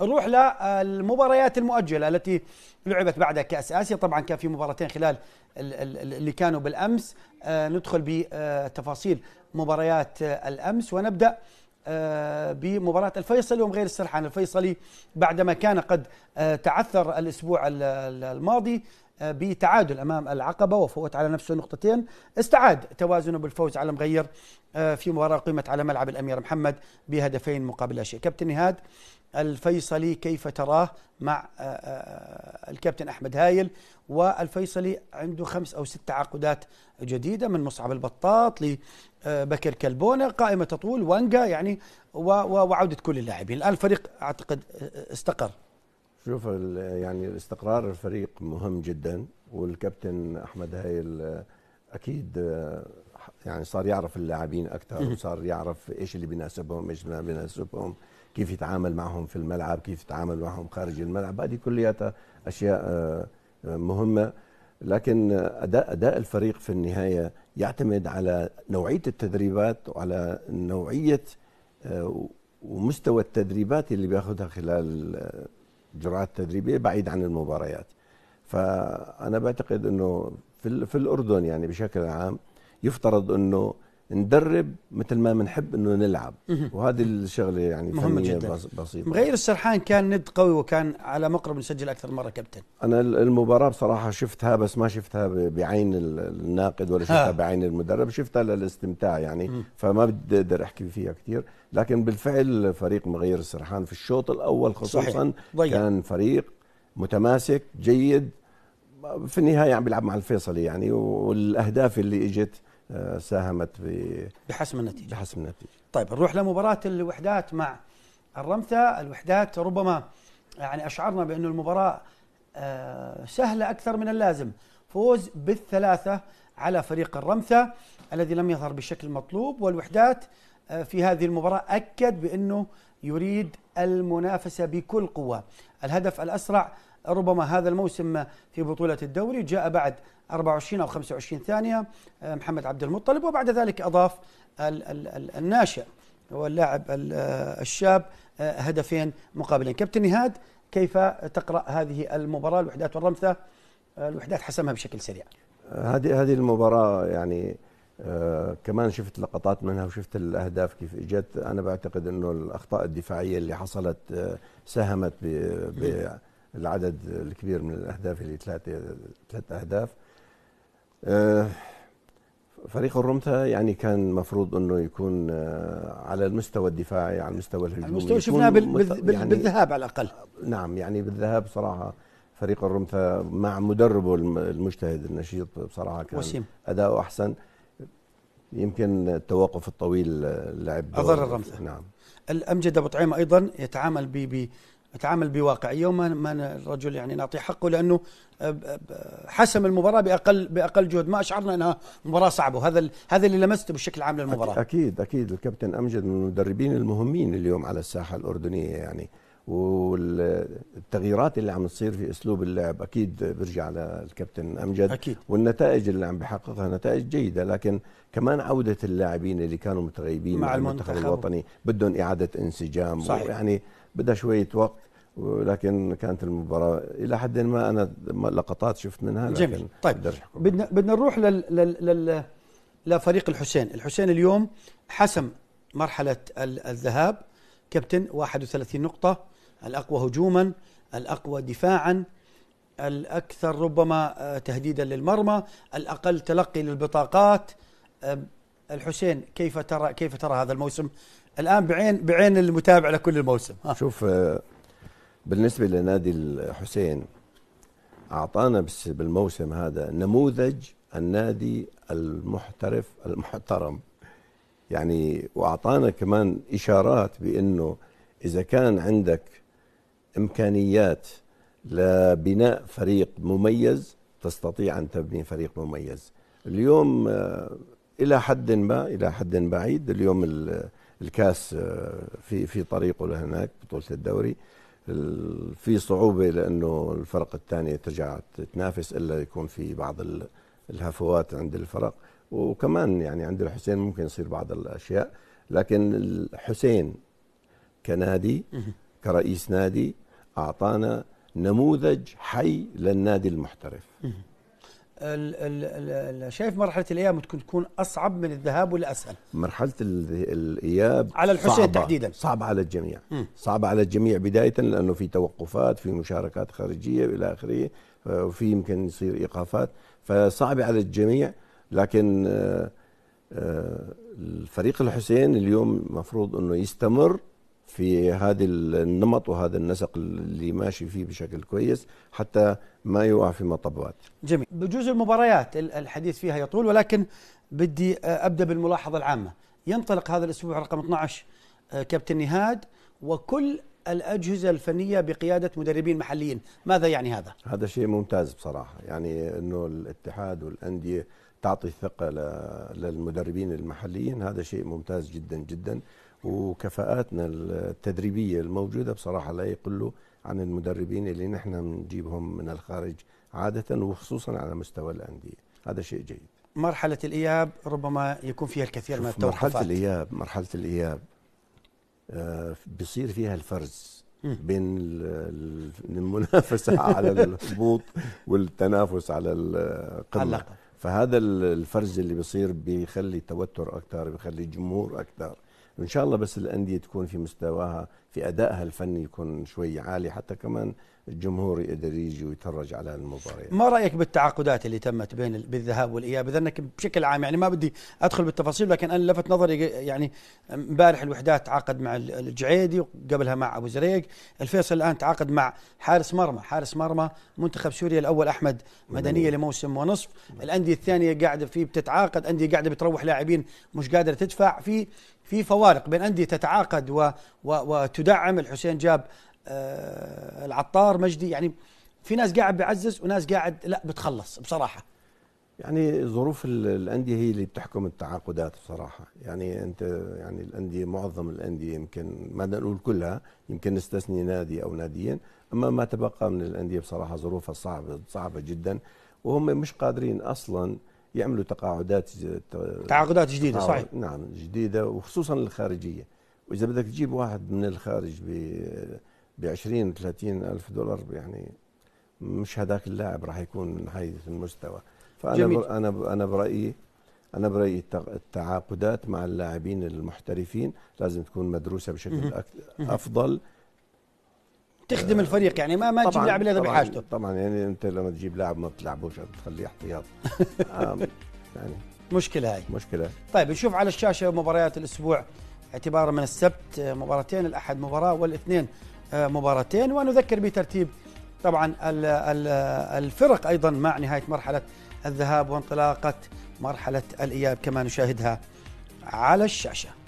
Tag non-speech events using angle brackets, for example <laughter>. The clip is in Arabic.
نروح للمباريات المؤجله التي لعبت بعدها كاس اسيا طبعا كان في مباراتين خلال اللي كانوا بالامس آه، ندخل بتفاصيل مباريات آه، الامس ونبدا آه، بمباراة الفيصلي غير السرحان الفيصلي بعدما كان قد تعثر الأسبوع الماضي آه، بتعادل امام العقبه وفوت على نفسه نقطتين استعاد توازنه بالفوز على مغير آه، في مباراه قيمه على ملعب الامير محمد بهدفين مقابل لا شيء كابتن نهاد الفيصلي كيف تراه مع آه، الكابتن احمد هايل والفيصلي عنده خمس او ست تعاقدات جديده من مصعب البطاط لبكر كلبونه قائمه تطول وانجا يعني وعوده كل اللاعبين الان الفريق اعتقد استقر شوف يعني استقرار الفريق مهم جدا والكابتن احمد هايل آه، اكيد آه، يعني صار يعرف اللاعبين اكثر وصار يعرف ايش اللي بيناسبهم ايش ما بيناسبهم كيف يتعامل معهم في الملعب كيف يتعامل معهم خارج الملعب هذه كلياتها اشياء آه، مهمه لكن اداء اداء الفريق في النهايه يعتمد على نوعيه التدريبات وعلى نوعيه ومستوى التدريبات اللي بياخذها خلال جرعات تدريبيه بعيد عن المباريات فانا بعتقد انه في في الاردن يعني بشكل عام يفترض انه ندرب مثل ما بنحب انه نلعب وهذه الشغله يعني مهمة جدا بسيطه مغير السرحان كان ند قوي وكان على مقرب نسجل اكثر مره كابتن انا المباراه بصراحه شفتها بس ما شفتها بعين الناقد ولا شفتها ها. بعين المدرب شفتها للاستمتاع يعني فما اقدر احكي فيها كثير لكن بالفعل فريق مغير السرحان في الشوط الاول خصوصا صحيح. كان فريق متماسك جيد في النهايه عم بيلعب مع الفيصلي يعني والاهداف اللي اجت آه، ساهمت بحسم النتيجه بحسم النتيجه طيب نروح لمباراه الوحدات مع الرمثة الوحدات ربما يعني أشعرنا بانه المباراة آه، سهلة أكثر من اللازم فوز بالثلاثة على فريق الرمثة الذي لم يظهر بالشكل المطلوب والوحدات آه، في هذه المباراة أكد بأنه يريد المنافسة بكل قوة الهدف الأسرع ربما هذا الموسم في بطولة الدوري جاء بعد 24 أو 25 ثانية آه، محمد عبد المطلب وبعد ذلك أضاف الناشئ واللاعب آه، الشاب هدفين مقابلين كابتن نهاد كيف تقرأ هذه المباراة الوحدات والرمثة الوحدات حسمها بشكل سريع هذه هذه المباراة يعني آه، كمان شفت لقطات منها وشفت الاهداف كيف اجت انا بعتقد انه الاخطاء الدفاعيه اللي حصلت آه، ساهمت بالعدد الكبير من الاهداف اللي ثلاثه ثلاث اهداف آه، فريق الرمثا يعني كان مفروض انه يكون على المستوى الدفاعي على المستوى الهجومي المستوى شفناه يعني بالذهاب يعني على الاقل نعم يعني بالذهاب بصراحه فريق الرمثا مع مدربه المجتهد النشيط بصراحه كان اداؤه احسن يمكن التوقف الطويل لعب اضر الرمثة نعم الامجد ابو طعيمه ايضا يتعامل ب يتعامل بواقعيه وما ما الرجل يعني نعطيه حقه لانه حسم المباراه باقل باقل جهد ما اشعرنا انها مباراه صعبه وهذا هذا اللي لمسته بشكل عام للمباراه اكيد اكيد الكابتن امجد من المدربين المهمين اليوم على الساحه الاردنيه يعني والتغييرات اللي عم تصير في اسلوب اللعب اكيد برجع للكابتن امجد أكيد. والنتائج اللي عم بحققها نتائج جيده لكن كمان عوده اللاعبين اللي كانوا متغيبين مع المنتخب الوطني بدهم اعاده انسجام صحيح. يعني بدها شويه وقت ولكن كانت المباراة إلى حد ما أنا لقطات شفت منها لكن جميل طيب بدنا بدنا نروح لل لل لل لفريق الحسين، الحسين اليوم حسم مرحلة الذهاب كابتن 31 نقطة الأقوى هجوما الأقوى دفاعا الأكثر ربما آه، تهديدا للمرمى الأقل تلقي للبطاقات الحسين كيف ترى كيف ترى هذا الموسم الآن بعين بعين المتابع لكل الموسم ها. شوف آه، بالنسبة لنادي الحسين أعطانا بالموسم هذا نموذج النادي المحترف المحترم يعني وأعطانا كمان إشارات بأنه إذا كان عندك امكانيات لبناء فريق مميز تستطيع ان تبني فريق مميز اليوم آه، الى حد ما الى حد بعيد اليوم الكاس آه، في في طريقه لهناك بطوله الدوري في صعوبه لانه الفرق الثانيه ترجع تنافس الا يكون في بعض الهفوات عند الفرق وكمان يعني عند الحسين ممكن يصير بعض الاشياء لكن الحسين كنادي كرئيس نادي أعطانا نموذج حي للنادي المحترف شايف مرحلة الإياب ممكن تكون أصعب من الذهاب ولا أسهل؟ مرحلة الإياب على الحسين صعبة تحديدا صعبة على الجميع صعبة على الجميع بداية لأنه في توقفات في مشاركات خارجية إلى آخره وفي يمكن يصير إيقافات فصعبة على الجميع لكن آه، آه، الفريق الحسين اليوم مفروض أنه يستمر في هذا النمط وهذا النسق اللي ماشي فيه بشكل كويس حتى ما يقع في مطبات جميل بجوز المباريات الحديث فيها يطول ولكن بدي ابدا بالملاحظه العامه ينطلق هذا الاسبوع رقم 12 آه، كابتن نهاد وكل الأجهزة الفنية بقيادة مدربين محليين ماذا يعني هذا؟ هذا شيء ممتاز بصراحة يعني أنه الاتحاد والأندية تعطي الثقة للمدربين المحليين هذا شيء ممتاز جدا جدا وكفاءاتنا التدريبية الموجودة بصراحة لا يقلوا عن المدربين اللي نحن بنجيبهم من الخارج عادة وخصوصا على مستوى الأندية هذا شيء جيد مرحلة الإياب ربما يكون فيها الكثير من التوقفات مرحلة الإياب مرحلة الإياب آه، بصير فيها الفرز بين المنافسة <laughs> على الهبوط والتنافس على القمة فهذا الفرز اللي بيصير بيخلي توتر أكثر بيخلي جمهور أكثر وان شاء الله بس الانديه تكون في مستواها في ادائها الفني يكون شوي عالي حتى كمان الجمهور يقدر يجي ويتفرج على المباريات. ما رايك بالتعاقدات اللي تمت بين بالذهاب والاياب؟ اذا انك بشكل عام يعني ما بدي ادخل بالتفاصيل لكن انا لفت نظري يعني امبارح الوحدات تعاقد مع الجعيدي وقبلها مع ابو زريق، الفيصل الان تعاقد مع حارس مرمى، حارس مرمى منتخب سوريا الاول احمد مدنيه لموسم ونصف، الانديه الثانيه قاعده في بتتعاقد، انديه قاعده بتروح لاعبين مش قادره تدفع، في في فوارق بين أندية تتعاقد و و وتدعم الحسين جاب آه العطار مجدي يعني في ناس قاعد بيعزز وناس قاعد لا بتخلص بصراحة يعني ظروف الأندية هي اللي بتحكم التعاقدات بصراحة يعني أنت يعني الأندية معظم الأندية يمكن ما نقول كلها يمكن نستثني نادي أو ناديين أما ما تبقى من الأندية بصراحة ظروفها صعبة صعبة جدا وهم مش قادرين أصلاً يعملوا تقاعدات تعاقدات جديده صحيح نعم جديده وخصوصا الخارجيه واذا بدك تجيب واحد من الخارج ب ب 20 30 الف دولار يعني مش هذاك اللاعب راح يكون من حيث المستوى فانا جميل. انا انا برايي انا برايي التعاقدات مع اللاعبين المحترفين لازم تكون مدروسه بشكل افضل تخدم آه، الفريق يعني ما ما تجيب لاعب الا بحاجته طبعا يعني انت لما تجيب لاعب ما بتلعبوش بتخليه احتياط <laughs> يعني مشكله هاي مشكله طيب نشوف على الشاشه مباريات الاسبوع اعتبارا من السبت آه، مباراتين الاحد مباراه والاثنين آه، مباراتين ونذكر بترتيب طبعا الفرق ايضا مع نهايه مرحله الذهاب وانطلاقه مرحله الاياب كما نشاهدها على الشاشه